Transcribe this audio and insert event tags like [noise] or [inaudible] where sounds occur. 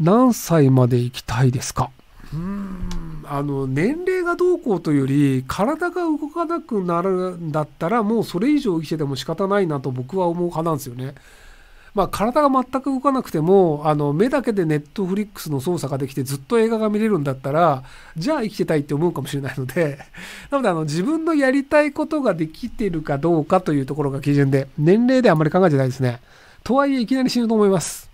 何歳まで生きたいですかうんあの年齢がどうこうというより体が動かなくなるんだったらもうそれ以上生きてても仕方ないなと僕は思う派なんですよね。まあ、体が全く動かなくてもあの目だけでネットフリックスの操作ができてずっと映画が見れるんだったらじゃあ生きてたいって思うかもしれないので [laughs] なのであの自分のやりたいことができてるかどうかというところが基準で年齢であんまり考えてないですね。とはいえいきなり死ぬと思います。